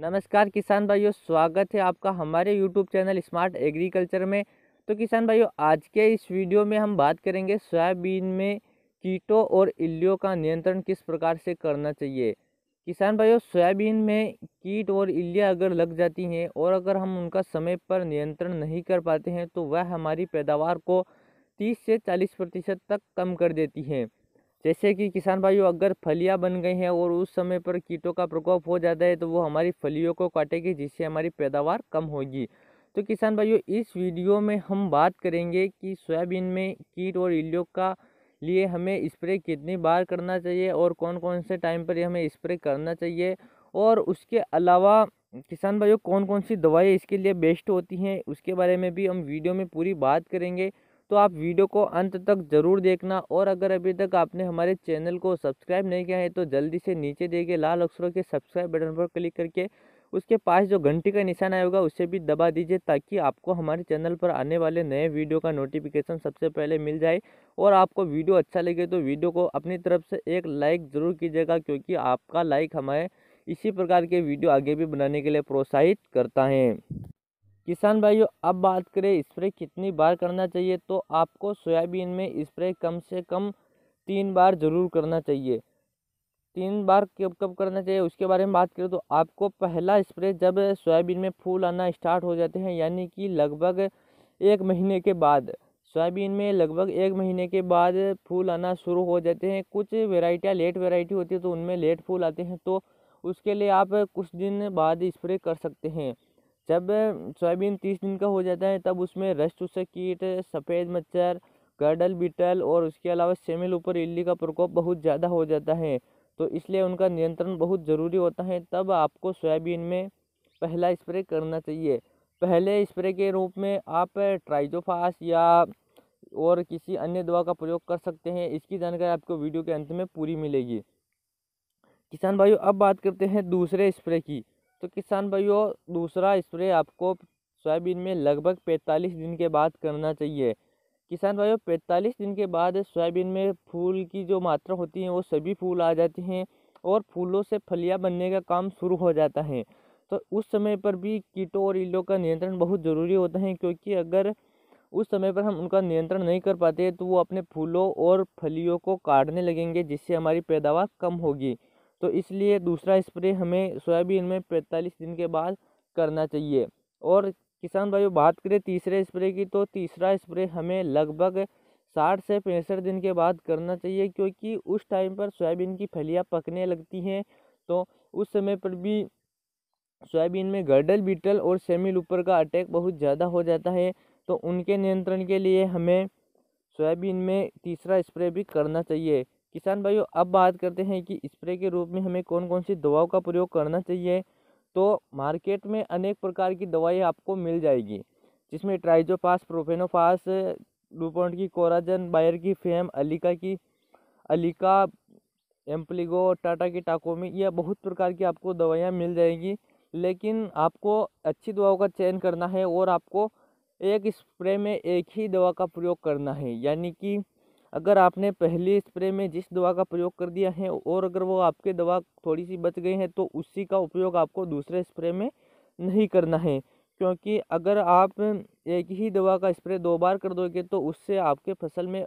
नमस्कार किसान भाइयों स्वागत है आपका हमारे यूट्यूब चैनल स्मार्ट एग्रीकल्चर में तो किसान भाइयों आज के इस वीडियो में हम बात करेंगे सोयाबीन में कीटों और इल्लियों का नियंत्रण किस प्रकार से करना चाहिए किसान भाइयों सोयाबीन में कीट और इल्लियाँ अगर लग जाती हैं और अगर हम उनका समय पर नियंत्रण नहीं कर पाते हैं तो वह हमारी पैदावार को तीस से चालीस प्रतिशत तक कम कर देती हैं जैसे कि किसान भाइयों अगर फलियाँ बन गई हैं और उस समय पर कीटों का प्रकोप हो जाता है तो वो हमारी फलियों को काटेगी जिससे हमारी पैदावार कम होगी तो किसान भाइयों इस वीडियो में हम बात करेंगे कि सोयाबीन में कीट और इलियों का लिए हमें स्प्रे कितनी बार करना चाहिए और कौन कौन से टाइम पर हमें स्प्रे करना चाहिए और उसके अलावा किसान भाइयों कौन कौन सी दवाएँ इसके लिए बेस्ट होती हैं उसके बारे में भी हम वीडियो में पूरी बात करेंगे तो आप वीडियो को अंत तक ज़रूर देखना और अगर अभी तक आपने हमारे चैनल को सब्सक्राइब नहीं किया है तो जल्दी से नीचे देखिए लाल अक्षरों के सब्सक्राइब बटन पर क्लिक करके उसके पास जो घंटी का निशान आएगा उसे भी दबा दीजिए ताकि आपको हमारे चैनल पर आने वाले नए वीडियो का नोटिफिकेशन सबसे पहले मिल जाए और आपको वीडियो अच्छा लगे तो वीडियो को अपनी तरफ से एक लाइक ज़रूर कीजिएगा क्योंकि आपका लाइक हमारे इसी प्रकार के वीडियो आगे भी बनाने के लिए प्रोत्साहित करता है किसान भाइयों अब बात करें स्प्रे कितनी बार करना चाहिए तो आपको सोयाबीन में स्प्रे कम से कम तीन बार ज़रूर करना चाहिए तीन बार कब कब करना चाहिए उसके बारे में बात करें तो आपको पहला स्प्रे जब सोयाबीन में फूल आना स्टार्ट हो जाते हैं यानी कि लगभग एक महीने के बाद सोयाबीन में लगभग एक महीने के बाद फूल आना शुरू हो जाते हैं कुछ वेराइटियाँ लेट वेराइटी होती है तो उनमें लेट फूल आते हैं तो उसके लिए आप कुछ दिन बाद स्प्रे कर सकते हैं जब सोयाबीन तीस दिन का हो जाता है तब उसमें रस चूसक कीट सफ़ेद मच्छर गर्डल बीटल और उसके अलावा सेमिल ऊपर इल्ली का प्रकोप बहुत ज़्यादा हो जाता है तो इसलिए उनका नियंत्रण बहुत ज़रूरी होता है तब आपको सोयाबीन में पहला स्प्रे करना चाहिए पहले स्प्रे के रूप में आप ट्राइजोफास या और किसी अन्य दवा का प्रयोग कर सकते हैं इसकी जानकारी आपको वीडियो के अंत में पूरी मिलेगी किसान भाइयों अब बात करते हैं दूसरे स्प्रे की तो किसान भाइयों दूसरा स्प्रे आपको सोयाबीन में लगभग पैंतालीस दिन के बाद करना चाहिए किसान भाइयों पैंतालीस दिन के बाद सोयाबीन में फूल की जो मात्रा होती है वो सभी फूल आ जाती हैं और फूलों से फलियाँ बनने का काम शुरू हो जाता है तो उस समय पर भी कीटों और ईलों का नियंत्रण बहुत ज़रूरी होता है क्योंकि अगर उस समय पर हम उनका नियंत्रण नहीं कर पाते तो वो अपने फूलों और फलियों को काटने लगेंगे जिससे हमारी पैदावार कम होगी तो इसलिए दूसरा स्प्रे हमें सोयाबीन में पैंतालीस दिन के बाद करना चाहिए और किसान भाइयों बात करें तीसरे स्प्रे की तो तीसरा स्प्रे हमें लगभग साठ से पैंसठ दिन के बाद करना चाहिए क्योंकि उस टाइम पर सोयाबीन की फलियाँ पकने लगती हैं तो उस समय पर भी सोयाबीन में गर्डल बीटल और सेमी लूपर का अटैक बहुत ज़्यादा हो जाता है तो उनके नियंत्रण के लिए हमें सोयाबीन में तीसरा स्प्रे भी करना चाहिए किसान भाइयों अब बात करते हैं कि स्प्रे के रूप में हमें कौन कौन सी दवाओं का प्रयोग करना चाहिए तो मार्केट में अनेक प्रकार की दवाई आपको मिल जाएगी जिसमें ट्राइजोफास प्रोफेनोफास डूपॉन्ट की कोराजन बायर की फेम अलिका की अलिका एम्पलीगो टाटा की टाकोमी यह बहुत प्रकार की आपको दवाइयाँ मिल जाएंगी लेकिन आपको अच्छी दवाओं का चयन करना है और आपको एक स्प्रे में एक ही दवा का प्रयोग करना है यानी कि अगर आपने पहले स्प्रे में जिस दवा का प्रयोग कर दिया है और अगर वो आपके दवा थोड़ी सी बच गई है तो उसी का उपयोग आपको दूसरे स्प्रे में नहीं करना है क्योंकि अगर आप एक ही दवा का स्प्रे दो बार कर दोगे तो उससे आपके फसल में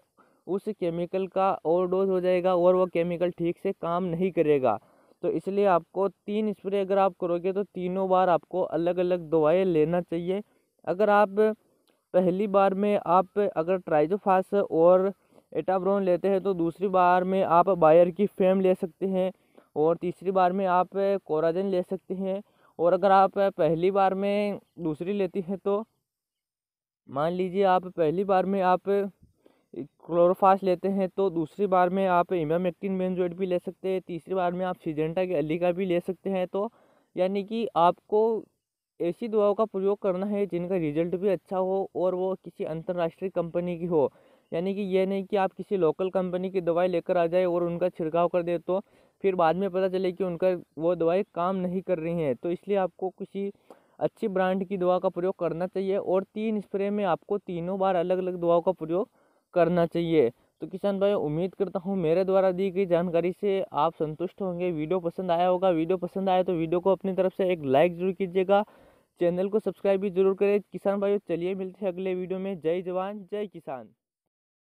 उस केमिकल का ओवरडोज हो जाएगा और वह केमिकल ठीक से काम नहीं करेगा तो इसलिए आपको तीन स्प्रे अगर आप करोगे तो तीनों बार आपको अलग अलग दवाएँ लेना चाहिए अगर आप पहली बार में आप अगर ट्राइजोफास और एटाब्रोन लेते हैं तो दूसरी बार में आप बायर की फेम ले सकते हैं और तीसरी बार में आप कोराजन ले सकते हैं और अगर आप पहली बार में दूसरी लेती हैं तो मान लीजिए आप पहली बार में आप क्लोरोफास लेते हैं तो दूसरी बार में आप इमामेक्टिन बेंजोइड भी ले सकते हैं तीसरी बार में आप सीजेंटा के अली का भी ले सकते हैं तो यानी कि आपको ऐसी दवाओं का प्रयोग करना है जिनका रिजल्ट भी अच्छा हो और वो किसी अंतर्राष्ट्रीय कंपनी की हो यानी कि यह नहीं कि आप किसी लोकल कंपनी की दवाई लेकर आ जाए और उनका छिड़काव कर दे तो फिर बाद में पता चले कि उनका वो दवाई काम नहीं कर रही हैं तो इसलिए आपको किसी अच्छी ब्रांड की दवा का प्रयोग करना चाहिए और तीन स्प्रे में आपको तीनों बार अलग अलग दवाओं का प्रयोग करना चाहिए तो किसान भाई उम्मीद करता हूँ मेरे द्वारा दी गई जानकारी से आप संतुष्ट होंगे वीडियो पसंद आया होगा वीडियो पसंद आया तो वीडियो को अपनी तरफ से एक लाइक जरूर कीजिएगा चैनल को सब्सक्राइब भी जरूर करें किसान भाइयों चलिए मिलते हैं अगले वीडियो में जय जवान जय किसान